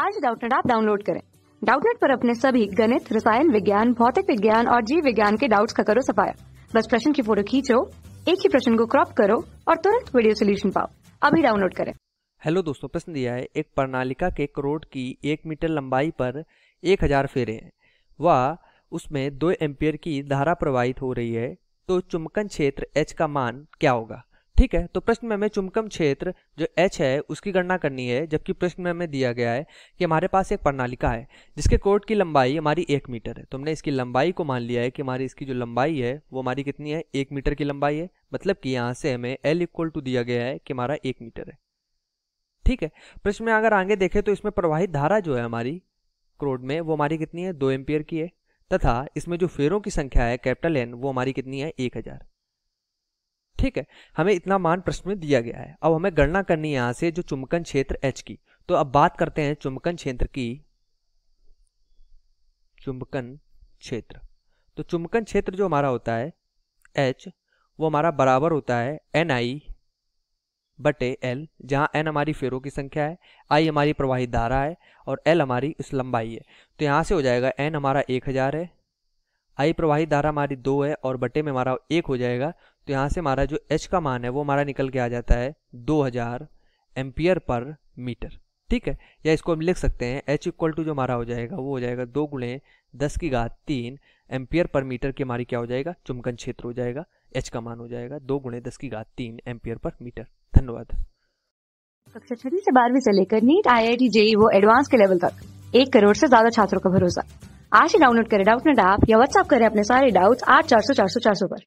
आज डाउटनेट आप डाउनलोड करें डाउटनेट पर अपने सभी गणित रसायन विज्ञान भौतिक विज्ञान और जीव विज्ञान के डाउट्स का करो सफाया बस प्रश्न की फोटो खींचो एक ही प्रश्न को क्रॉप करो और तुरंत वीडियो सोल्यूशन पाओ अभी डाउनलोड करें हेलो दोस्तों प्रश्न दिया है एक प्रणालिका के करोड़ की एक मीटर लंबाई पर एक हजार फेरे हैं व उसमें दो एम्पियर की धारा प्रवाहित हो रही है तो चुंबकन क्षेत्र एच का मान क्या होगा ठीक है तो प्रश्न में हमें चुमकम क्षेत्र जो एच है उसकी गणना करनी है जबकि प्रश्न में हमें दिया गया है कि हमारे पास एक प्रणालिका है जिसके कोर्ट की लंबाई हमारी एक मीटर है तो हमने इसकी लंबाई को मान लिया है कि हमारी इसकी जो लंबाई है वो हमारी कितनी है एक मीटर की लंबाई है मतलब कि यहाँ से हमें एल इक्वल टू दिया गया है कि हमारा एक मीटर है ठीक है प्रश्न में अगर आगे देखें तो इसमें प्रवाहित धारा जो है हमारी क्रोड में वो हमारी कितनी है दो एम्पियर की है तथा इसमें जो फेरों की संख्या है कैपिटल एन वो हमारी कितनी है एक हज़ार ठीक है हमें इतना मान प्रश्न में दिया गया है अब हमें गणना करनी है यहाँ से जो चुंबकन क्षेत्र एच की तो अब बात करते हैं चुंबकन क्षेत्र की चुंबकन क्षेत्र तो चुंबकन क्षेत्र जो हमारा होता है एच वो हमारा बराबर होता है एन आई बटे एल जहाँ एन हमारी फेरों की संख्या है आई हमारी प्रवाहित धारा है और एल हमारी इस लंबाई है तो यहाँ से हो जाएगा एन हमारा एक हज़ार है आई प्रवाहित धारा हमारी दो है और बटे में हमारा एक हो जाएगा तो यहाँ से हमारा जो एच का मान है वो हमारा निकल के आ जाता है 2000 हज़ार एम्पियर पर मीटर ठीक है या इसको हम लिख सकते हैं एच इक्वल टू जो हमारा हो जाएगा वो हो जाएगा दो गुणे दस की घात तीन एम्पियर पर मीटर की हमारी क्या हो जाएगा चुमकन क्षेत्र हो जाएगा एच का मान हो जाएगा दो गुणे दस की घात तीन एम्पियर पर मीटर धन्यवाद कक्षा छठी से बारहवीं से लेकर NEET I I T JEE वो एडवांस के लेवल तक एक करोड़ से ज्यादा छात्रों का भरोसा आज ही डाउनलोड करें डाउट नेट ऐप या व्हाट्सअप करें अपने सारे डाउट्स आठ चार सौ चार सौ चार सौ पर